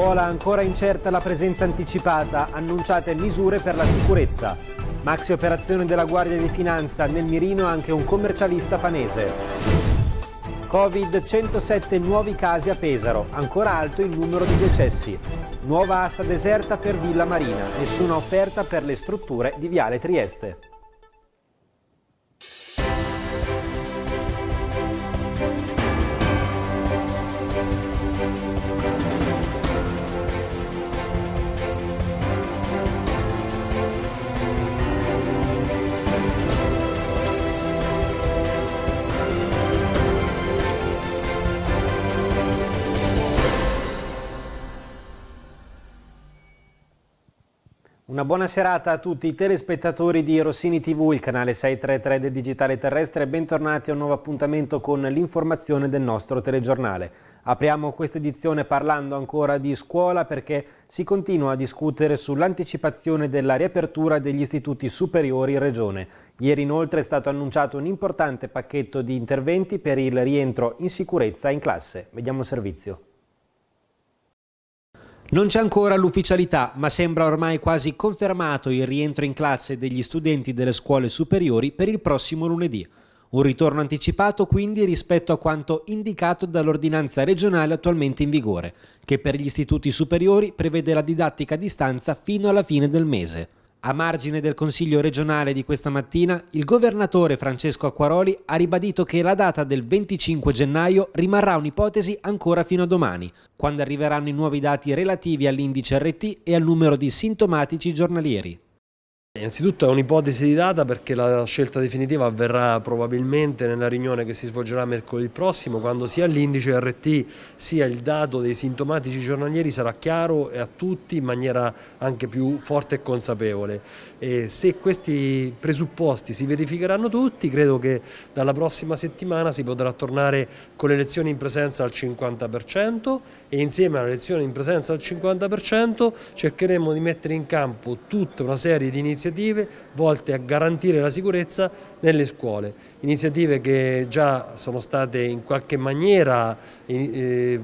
scuola ancora incerta la presenza anticipata, annunciate misure per la sicurezza. Maxi operazione della Guardia di Finanza, nel mirino anche un commercialista fanese. Covid 107 nuovi casi a Pesaro, ancora alto il numero di decessi. Nuova asta deserta per Villa Marina, nessuna offerta per le strutture di Viale Trieste. Una buona serata a tutti i telespettatori di Rossini TV, il canale 633 del Digitale Terrestre. Bentornati a un nuovo appuntamento con l'informazione del nostro telegiornale. Apriamo questa edizione parlando ancora di scuola perché si continua a discutere sull'anticipazione della riapertura degli istituti superiori in Regione. Ieri inoltre è stato annunciato un importante pacchetto di interventi per il rientro in sicurezza in classe. Vediamo il servizio. Non c'è ancora l'ufficialità, ma sembra ormai quasi confermato il rientro in classe degli studenti delle scuole superiori per il prossimo lunedì. Un ritorno anticipato quindi rispetto a quanto indicato dall'ordinanza regionale attualmente in vigore, che per gli istituti superiori prevede la didattica a distanza fino alla fine del mese. A margine del Consiglio regionale di questa mattina, il governatore Francesco Acquaroli ha ribadito che la data del 25 gennaio rimarrà un'ipotesi ancora fino a domani, quando arriveranno i nuovi dati relativi all'indice RT e al numero di sintomatici giornalieri. Innanzitutto è un'ipotesi di data perché la scelta definitiva avverrà probabilmente nella riunione che si svolgerà mercoledì prossimo quando sia l'indice RT sia il dato dei sintomatici giornalieri sarà chiaro a tutti in maniera anche più forte e consapevole. E se questi presupposti si verificheranno tutti credo che dalla prossima settimana si potrà tornare con le lezioni in presenza al 50% e insieme alle lezioni in presenza al 50% cercheremo di mettere in campo tutta una serie di iniziative iniziative volte a garantire la sicurezza nelle scuole, iniziative che già sono state in qualche maniera eh,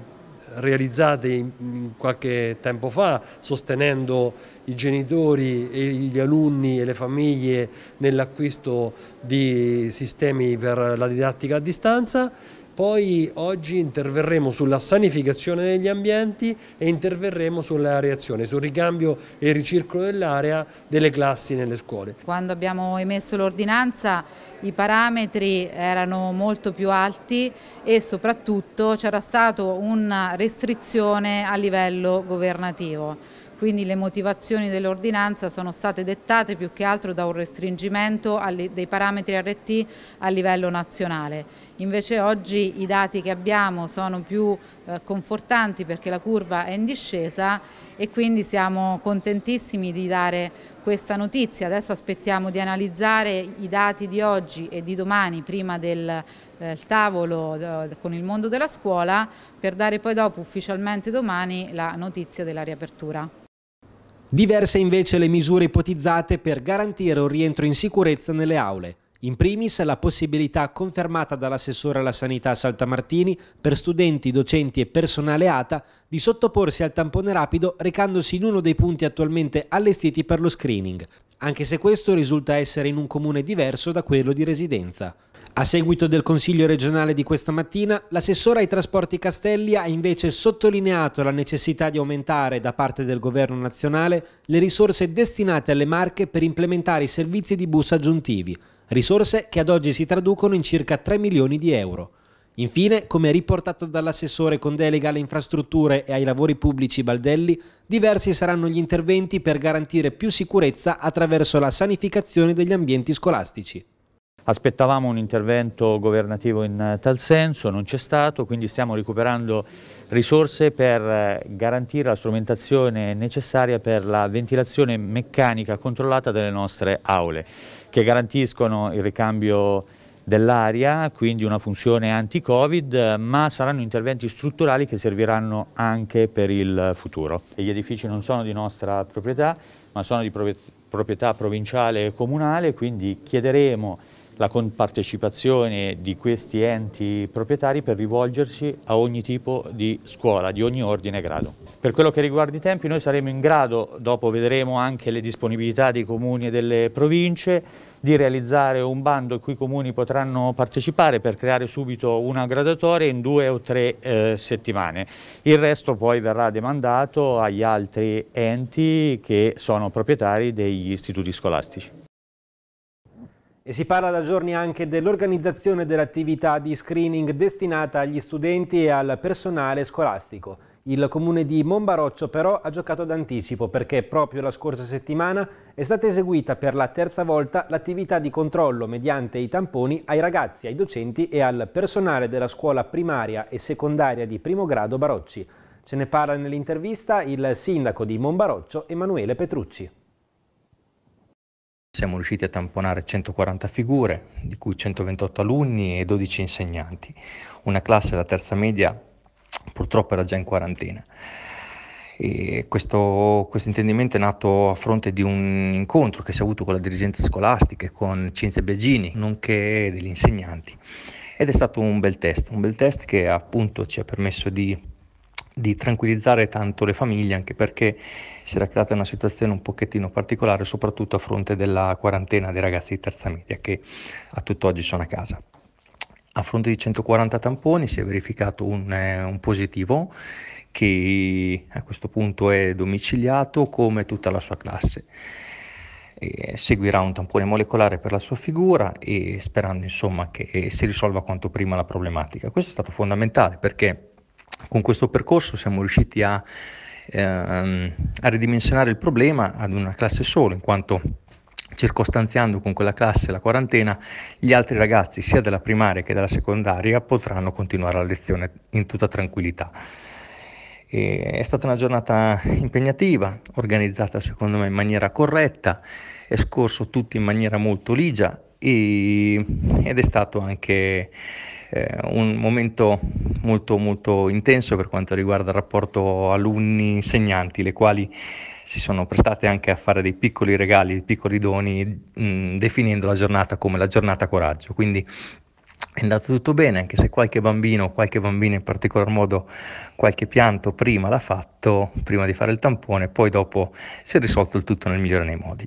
realizzate in, in qualche tempo fa, sostenendo i genitori, e gli alunni e le famiglie nell'acquisto di sistemi per la didattica a distanza poi oggi interverremo sulla sanificazione degli ambienti e interverremo sulla reazione, sul ricambio e ricircolo dell'area delle classi nelle scuole. Quando abbiamo emesso l'ordinanza i parametri erano molto più alti e soprattutto c'era stata una restrizione a livello governativo quindi le motivazioni dell'ordinanza sono state dettate più che altro da un restringimento dei parametri RT a livello nazionale. Invece oggi i dati che abbiamo sono più eh, confortanti perché la curva è in discesa e quindi siamo contentissimi di dare questa notizia. Adesso aspettiamo di analizzare i dati di oggi e di domani prima del eh, tavolo eh, con il mondo della scuola per dare poi dopo ufficialmente domani la notizia della riapertura. Diverse invece le misure ipotizzate per garantire un rientro in sicurezza nelle aule. In primis la possibilità confermata dall'assessore alla sanità Saltamartini per studenti, docenti e personale ATA di sottoporsi al tampone rapido recandosi in uno dei punti attualmente allestiti per lo screening, anche se questo risulta essere in un comune diverso da quello di residenza. A seguito del Consiglio regionale di questa mattina, l'assessore ai trasporti Castelli ha invece sottolineato la necessità di aumentare da parte del governo nazionale le risorse destinate alle marche per implementare i servizi di bus aggiuntivi, risorse che ad oggi si traducono in circa 3 milioni di euro. Infine, come riportato dall'assessore con delega alle infrastrutture e ai lavori pubblici Baldelli, diversi saranno gli interventi per garantire più sicurezza attraverso la sanificazione degli ambienti scolastici. Aspettavamo un intervento governativo in eh, tal senso, non c'è stato, quindi stiamo recuperando risorse per eh, garantire la strumentazione necessaria per la ventilazione meccanica controllata delle nostre aule, che garantiscono il ricambio dell'aria, quindi una funzione anti-Covid, ma saranno interventi strutturali che serviranno anche per il futuro. Gli edifici non sono di nostra proprietà, ma sono di proprietà provinciale e comunale, quindi chiederemo la compartecipazione di questi enti proprietari per rivolgersi a ogni tipo di scuola, di ogni ordine e grado. Per quello che riguarda i tempi noi saremo in grado, dopo vedremo anche le disponibilità dei comuni e delle province, di realizzare un bando in cui i comuni potranno partecipare per creare subito una gradatoria in due o tre eh, settimane. Il resto poi verrà demandato agli altri enti che sono proprietari degli istituti scolastici. E si parla da giorni anche dell'organizzazione dell'attività di screening destinata agli studenti e al personale scolastico. Il comune di Monbaroccio però ha giocato d'anticipo perché proprio la scorsa settimana è stata eseguita per la terza volta l'attività di controllo mediante i tamponi ai ragazzi, ai docenti e al personale della scuola primaria e secondaria di primo grado Barocci. Ce ne parla nell'intervista il sindaco di Monbaroccio Emanuele Petrucci. Siamo riusciti a tamponare 140 figure, di cui 128 alunni e 12 insegnanti. Una classe della terza media purtroppo era già in quarantena. E questo, questo intendimento è nato a fronte di un incontro che si è avuto con la dirigenza scolastica e con Cinzia Biagini, nonché degli insegnanti. Ed è stato un bel test, un bel test che appunto ci ha permesso di di tranquillizzare tanto le famiglie, anche perché si era creata una situazione un pochettino particolare, soprattutto a fronte della quarantena dei ragazzi di terza media che a tutt'oggi sono a casa. A fronte di 140 tamponi si è verificato un, eh, un, positivo che a questo punto è domiciliato come tutta la sua classe. E seguirà un tampone molecolare per la sua figura e sperando insomma che si risolva quanto prima la problematica. Questo è stato fondamentale perché con questo percorso siamo riusciti a, ehm, a ridimensionare il problema ad una classe sola, in quanto circostanziando con quella classe la quarantena, gli altri ragazzi sia della primaria che della secondaria potranno continuare la lezione in tutta tranquillità. E è stata una giornata impegnativa, organizzata secondo me in maniera corretta, è scorso tutto in maniera molto ligia e, ed è stato anche eh, un momento molto molto intenso per quanto riguarda il rapporto alunni-insegnanti, le quali si sono prestate anche a fare dei piccoli regali, piccoli doni, mh, mm, definendo la giornata come la giornata coraggio. Quindi è andato tutto bene, anche se qualche bambino, qualche bambina in particolar modo, qualche pianto prima l'ha fatto, prima di fare il tampone, poi dopo si è risolto il tutto nel migliore dei modi.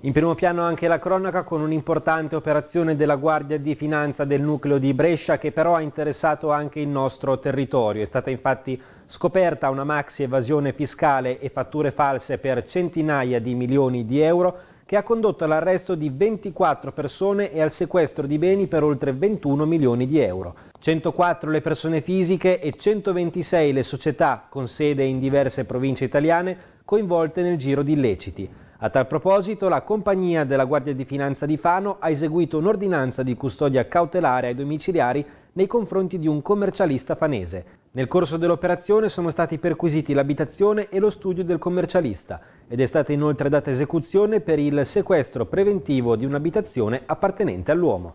In primo piano anche la cronaca con un'importante operazione della Guardia di Finanza del nucleo di Brescia che però ha interessato anche il nostro territorio. È stata infatti scoperta una maxi evasione fiscale e fatture false per centinaia di milioni di euro che ha condotto all'arresto di 24 persone e al sequestro di beni per oltre 21 milioni di euro. 104 le persone fisiche e 126 le società con sede in diverse province italiane coinvolte nel giro di illeciti. A tal proposito, la compagnia della Guardia di Finanza di Fano ha eseguito un'ordinanza di custodia cautelare ai domiciliari nei confronti di un commercialista fanese. Nel corso dell'operazione sono stati perquisiti l'abitazione e lo studio del commercialista ed è stata inoltre data esecuzione per il sequestro preventivo di un'abitazione appartenente all'uomo.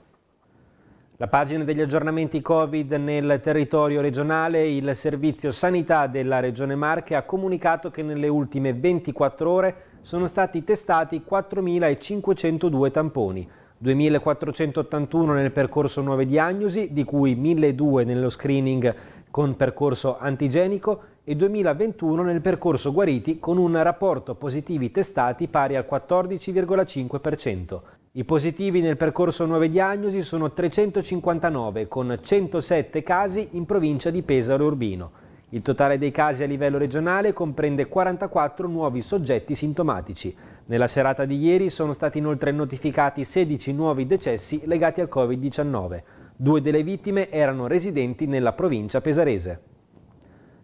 La pagina degli aggiornamenti Covid nel territorio regionale, il Servizio Sanità della Regione Marche ha comunicato che nelle ultime 24 ore sono stati testati 4.502 tamponi, 2.481 nel percorso nuove diagnosi, di cui 1.002 nello screening con percorso antigenico e 2021 nel percorso guariti con un rapporto positivi testati pari al 14,5%. I positivi nel percorso nuove diagnosi sono 359 con 107 casi in provincia di Pesaro Urbino. Il totale dei casi a livello regionale comprende 44 nuovi soggetti sintomatici. Nella serata di ieri sono stati inoltre notificati 16 nuovi decessi legati al Covid-19. Due delle vittime erano residenti nella provincia pesarese.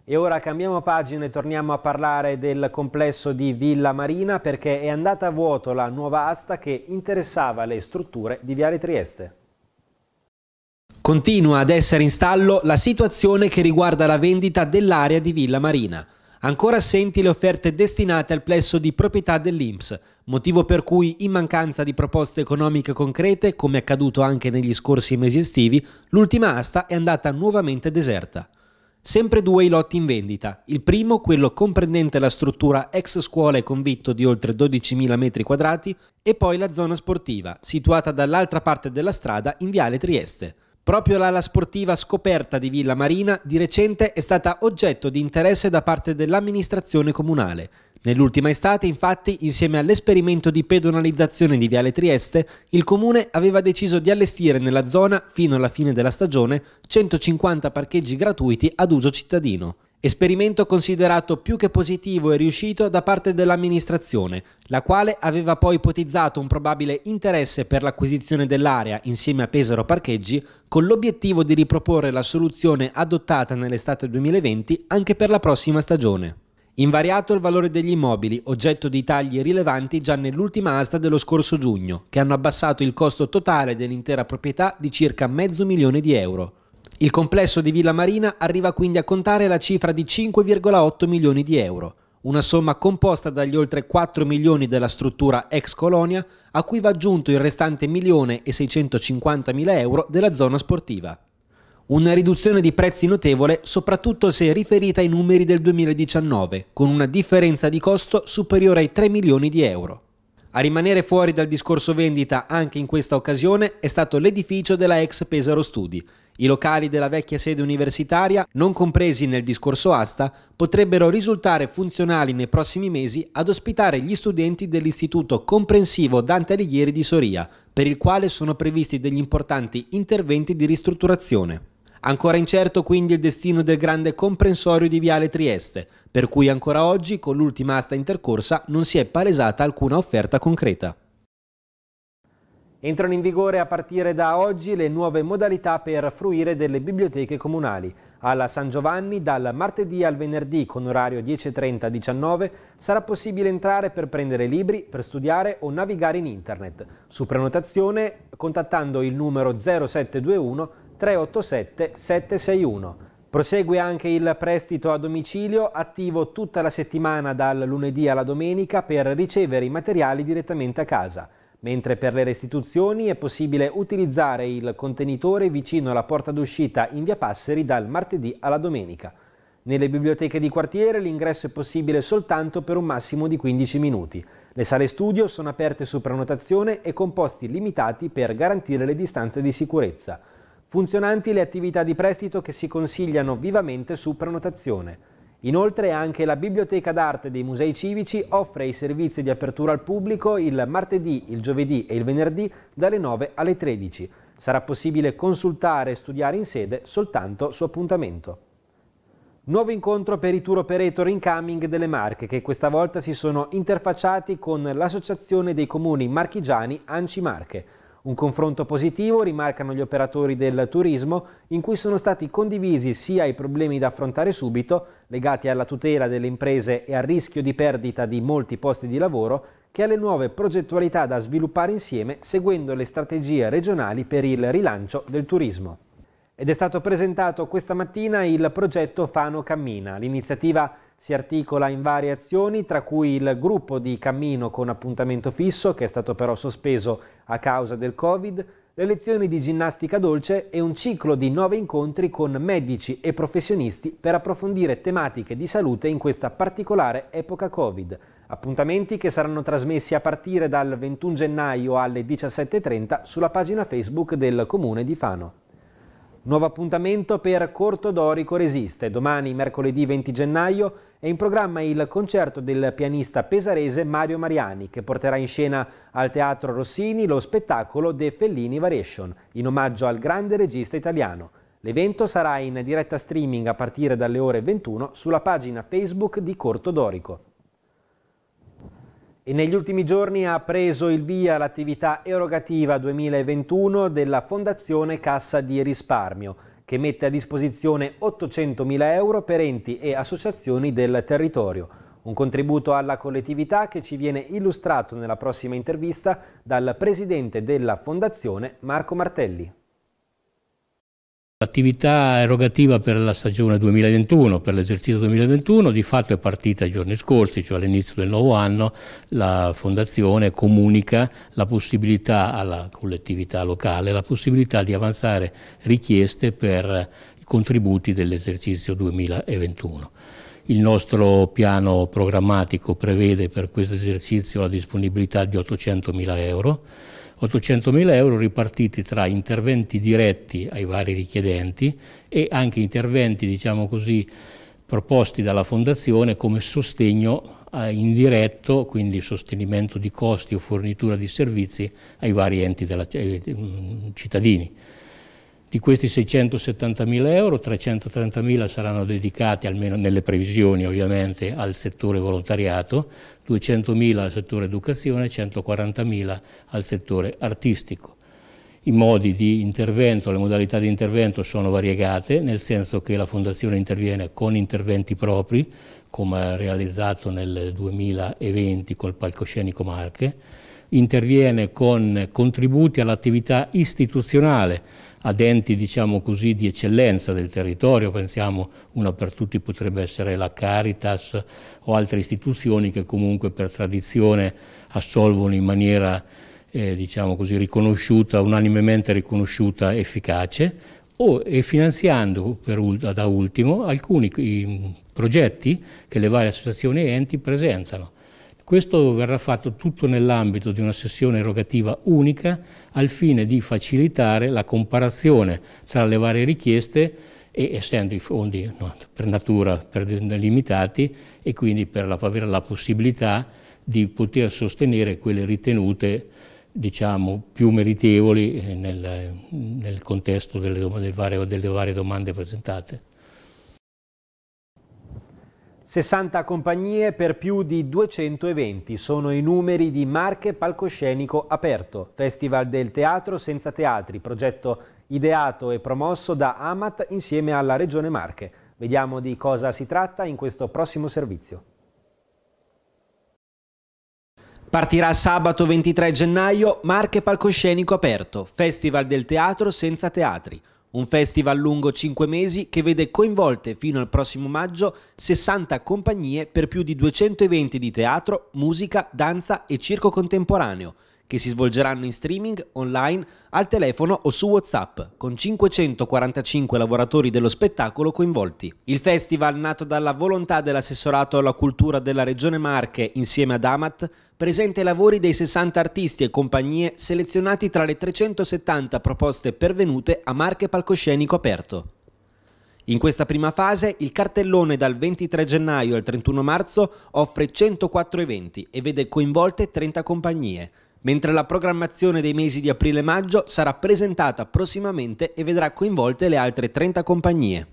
E ora cambiamo pagina e torniamo a parlare del complesso di Villa Marina perché è andata a vuoto la nuova asta che interessava le strutture di Viale Trieste. Continua ad essere in stallo la situazione che riguarda la vendita dell'area di Villa Marina. Ancora assenti le offerte destinate al plesso di proprietà dell'Inps, motivo per cui in mancanza di proposte economiche concrete, come accaduto anche negli scorsi mesi estivi, l'ultima asta è andata nuovamente deserta. Sempre due i lotti in vendita, il primo quello comprendente la struttura ex scuola e convitto di oltre 12.000 m2 e poi la zona sportiva, situata dall'altra parte della strada in Viale Trieste. Proprio l'ala sportiva scoperta di Villa Marina di recente è stata oggetto di interesse da parte dell'amministrazione comunale. Nell'ultima estate, infatti, insieme all'esperimento di pedonalizzazione di Viale Trieste, il comune aveva deciso di allestire nella zona, fino alla fine della stagione, 150 parcheggi gratuiti ad uso cittadino. Esperimento considerato più che positivo e riuscito da parte dell'amministrazione, la quale aveva poi ipotizzato un probabile interesse per l'acquisizione dell'area insieme a Pesaro Parcheggi con l'obiettivo di riproporre la soluzione adottata nell'estate 2020 anche per la prossima stagione. Invariato il valore degli immobili, oggetto di tagli rilevanti già nell'ultima asta dello scorso giugno, che hanno abbassato il costo totale dell'intera proprietà di circa mezzo milione di euro. Il complesso di Villa Marina arriva quindi a contare la cifra di 5,8 milioni di euro, una somma composta dagli oltre 4 milioni della struttura ex colonia, a cui va aggiunto il restante 1.650.000 euro della zona sportiva. Una riduzione di prezzi notevole soprattutto se riferita ai numeri del 2019, con una differenza di costo superiore ai 3 milioni di euro. A rimanere fuori dal discorso vendita anche in questa occasione è stato l'edificio della ex Pesaro Studi, i locali della vecchia sede universitaria, non compresi nel discorso asta, potrebbero risultare funzionali nei prossimi mesi ad ospitare gli studenti dell'Istituto Comprensivo Dante Alighieri di Soria, per il quale sono previsti degli importanti interventi di ristrutturazione. Ancora incerto quindi il destino del grande comprensorio di Viale Trieste, per cui ancora oggi con l'ultima asta intercorsa non si è palesata alcuna offerta concreta. Entrano in vigore a partire da oggi le nuove modalità per fruire delle biblioteche comunali. Alla San Giovanni, dal martedì al venerdì con orario 10.30-19, sarà possibile entrare per prendere libri, per studiare o navigare in internet. Su prenotazione contattando il numero 0721 387 761. Prosegue anche il prestito a domicilio, attivo tutta la settimana dal lunedì alla domenica per ricevere i materiali direttamente a casa mentre per le restituzioni è possibile utilizzare il contenitore vicino alla porta d'uscita in via Passeri dal martedì alla domenica. Nelle biblioteche di quartiere l'ingresso è possibile soltanto per un massimo di 15 minuti. Le sale studio sono aperte su prenotazione e con posti limitati per garantire le distanze di sicurezza. Funzionanti le attività di prestito che si consigliano vivamente su prenotazione. Inoltre anche la Biblioteca d'Arte dei Musei Civici offre i servizi di apertura al pubblico il martedì, il giovedì e il venerdì dalle 9 alle 13. Sarà possibile consultare e studiare in sede soltanto su appuntamento. Nuovo incontro per i tour operator incoming delle Marche che questa volta si sono interfacciati con l'Associazione dei Comuni Marchigiani Anci Marche. Un confronto positivo rimarcano gli operatori del turismo in cui sono stati condivisi sia i problemi da affrontare subito, legati alla tutela delle imprese e al rischio di perdita di molti posti di lavoro, che alle nuove progettualità da sviluppare insieme seguendo le strategie regionali per il rilancio del turismo. Ed è stato presentato questa mattina il progetto Fano Cammina, l'iniziativa si articola in varie azioni, tra cui il gruppo di cammino con appuntamento fisso, che è stato però sospeso a causa del Covid, le lezioni di ginnastica dolce e un ciclo di nove incontri con medici e professionisti per approfondire tematiche di salute in questa particolare epoca Covid. Appuntamenti che saranno trasmessi a partire dal 21 gennaio alle 17.30 sulla pagina Facebook del Comune di Fano. Nuovo appuntamento per Corto Dorico Resiste. Domani, mercoledì 20 gennaio, è in programma il concerto del pianista pesarese Mario Mariani, che porterà in scena al Teatro Rossini lo spettacolo De Fellini Variation, in omaggio al grande regista italiano. L'evento sarà in diretta streaming a partire dalle ore 21 sulla pagina Facebook di Corto Dorico. E negli ultimi giorni ha preso il via l'attività erogativa 2021 della Fondazione Cassa di Risparmio, che mette a disposizione 800.000 euro per enti e associazioni del territorio. Un contributo alla collettività che ci viene illustrato nella prossima intervista dal presidente della Fondazione Marco Martelli. L'attività erogativa per la stagione 2021, per l'esercizio 2021, di fatto è partita i giorni scorsi, cioè all'inizio del nuovo anno la Fondazione comunica la possibilità alla collettività locale, la possibilità di avanzare richieste per i contributi dell'esercizio 2021. Il nostro piano programmatico prevede per questo esercizio la disponibilità di 800.000 euro, 800.000 euro ripartiti tra interventi diretti ai vari richiedenti e anche interventi, diciamo così, proposti dalla Fondazione come sostegno eh, indiretto, quindi sostenimento di costi o fornitura di servizi ai vari enti della, ai eh, cittadini. Di questi 670.000 euro, 330.000 saranno dedicati, almeno nelle previsioni ovviamente, al settore volontariato, 200.000 al settore educazione e 140.000 al settore artistico. I modi di intervento, le modalità di intervento sono variegate, nel senso che la Fondazione interviene con interventi propri, come ha realizzato nel 2020 col palcoscenico Marche, interviene con contributi all'attività istituzionale, ad enti diciamo così, di eccellenza del territorio, pensiamo una per tutti potrebbe essere la Caritas o altre istituzioni che comunque per tradizione assolvono in maniera eh, diciamo così, riconosciuta, unanimemente riconosciuta, efficace, o, e finanziando da ultimo alcuni progetti che le varie associazioni e enti presentano questo verrà fatto tutto nell'ambito di una sessione erogativa unica al fine di facilitare la comparazione tra le varie richieste e essendo i fondi no, per natura per limitati e quindi per la, avere la possibilità di poter sostenere quelle ritenute diciamo, più meritevoli nel, nel contesto delle, delle, varie, delle varie domande presentate. 60 compagnie per più di 200 eventi sono i numeri di Marche Palcoscenico Aperto, Festival del Teatro Senza Teatri, progetto ideato e promosso da Amat insieme alla Regione Marche. Vediamo di cosa si tratta in questo prossimo servizio. Partirà sabato 23 gennaio Marche Palcoscenico Aperto, Festival del Teatro Senza Teatri un festival lungo 5 mesi che vede coinvolte fino al prossimo maggio 60 compagnie per più di 200 eventi di teatro, musica, danza e circo contemporaneo – che si svolgeranno in streaming, online, al telefono o su WhatsApp, con 545 lavoratori dello spettacolo coinvolti. Il festival, nato dalla volontà dell'assessorato alla cultura della Regione Marche insieme ad Amat, presenta i lavori dei 60 artisti e compagnie selezionati tra le 370 proposte pervenute a Marche Palcoscenico Aperto. In questa prima fase il cartellone dal 23 gennaio al 31 marzo offre 104 eventi e vede coinvolte 30 compagnie, mentre la programmazione dei mesi di aprile e maggio sarà presentata prossimamente e vedrà coinvolte le altre 30 compagnie.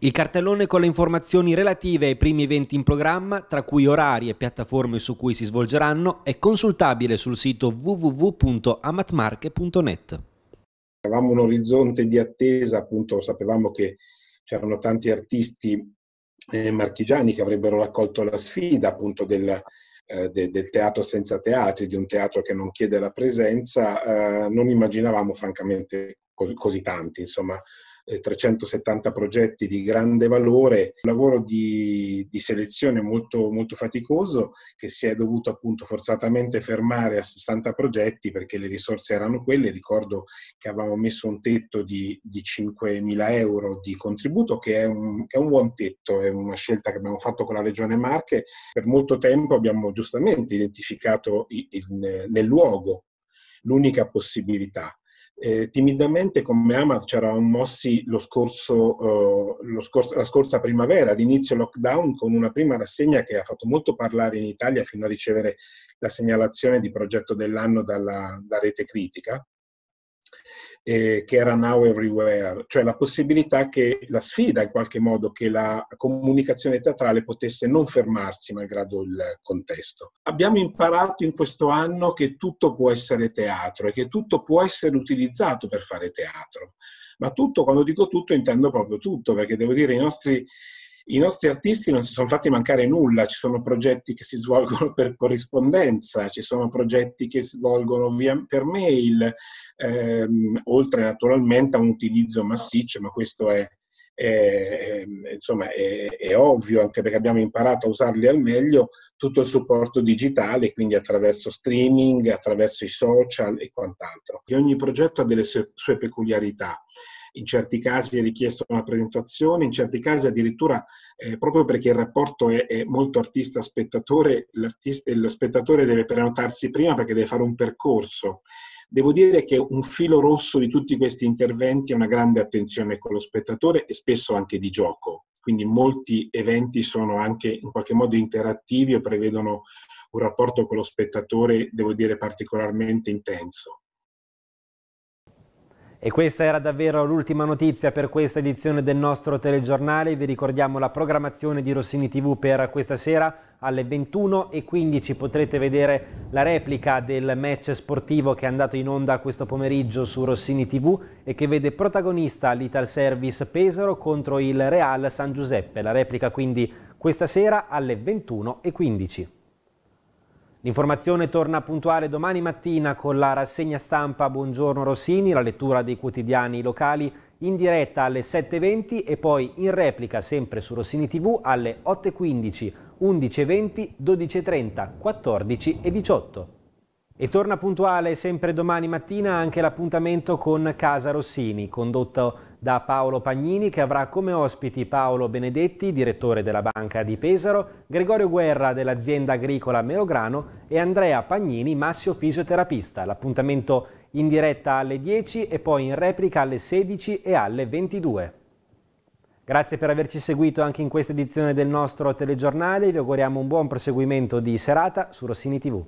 Il cartellone con le informazioni relative ai primi eventi in programma, tra cui orari e piattaforme su cui si svolgeranno, è consultabile sul sito www.amatmarche.net. Avevamo un orizzonte di attesa, appunto sapevamo che c'erano tanti artisti eh, marchigiani che avrebbero raccolto la sfida appunto del, eh, de, del teatro senza teatri, di un teatro che non chiede la presenza, eh, non immaginavamo francamente cos, così tanti. Insomma, 370 eh, progetti di grande valore, un lavoro di, di selezione molto, molto, faticoso che si è dovuto appunto forzatamente fermare a 60 progetti perché le risorse erano quelle. Ricordo che avevamo messo un tetto di, di 5.000 euro di contributo che è un, è un buon tetto, è una scelta che abbiamo fatto con la Regione Marche. Per molto tempo abbiamo giustamente identificato il, il, nel luogo l'unica possibilità. Eh, timidamente come Amaz ci eravamo mossi lo scorso, eh, lo scorso, la scorsa primavera, ad inizio lockdown, con una prima rassegna che ha fatto molto parlare in Italia fino a ricevere la segnalazione di progetto dell'anno dalla, da Rete Critica, eh, che era Now Everywhere, cioè la possibilità che la sfida in qualche modo che la comunicazione teatrale potesse non fermarsi malgrado il contesto. Abbiamo imparato in questo anno che tutto può essere teatro e che tutto può essere utilizzato per fare teatro. Ma tutto, quando dico tutto, intendo proprio tutto, perché devo dire i nostri i nostri artisti non si sono fatti mancare nulla, ci sono progetti che si svolgono per corrispondenza, ci sono progetti che si svolgono via, per mail, ehm, oltre naturalmente a un utilizzo massiccio, ma questo è, è, insomma, è, è, ovvio, anche perché abbiamo imparato a usarli al meglio, tutto il supporto digitale, quindi attraverso streaming, attraverso i social e quant'altro. E ogni progetto ha delle sue peculiarità in certi casi è richiesta una presentazione, in certi casi addirittura eh, proprio perché il rapporto è, è molto artista-spettatore, lo spettatore deve prenotarsi prima perché deve fare un percorso. Devo dire che un filo rosso di tutti questi interventi è una grande attenzione con lo spettatore e spesso anche di gioco. Quindi molti eventi sono anche in qualche modo interattivi o prevedono un rapporto con lo spettatore, devo dire, particolarmente intenso. E questa era davvero l'ultima notizia per questa edizione del nostro telegiornale. Vi ricordiamo la programmazione di Rossini TV per questa sera alle 21.15 potrete vedere la replica del match sportivo che è andato in onda questo pomeriggio su Rossini TV e che vede protagonista l'Ital Service Pesaro contro il Real San Giuseppe. La replica quindi questa sera alle 21.15. L'informazione torna puntuale domani mattina con la rassegna stampa Buongiorno Rossini, la lettura dei quotidiani locali in diretta alle 7.20 e poi in replica sempre su Rossini TV alle 8.15, 11.20, 12.30, 14.18. e 18. E torna puntuale sempre domani mattina anche l'appuntamento con Casa Rossini, condotto da Paolo Pagnini che avrà come ospiti Paolo Benedetti, direttore della Banca di Pesaro, Gregorio Guerra dell'azienda agricola Melograno e Andrea Pagnini, massio fisioterapista. L'appuntamento in diretta alle 10 e poi in replica alle 16 e alle 22. Grazie per averci seguito anche in questa edizione del nostro telegiornale, vi auguriamo un buon proseguimento di serata su Rossini TV.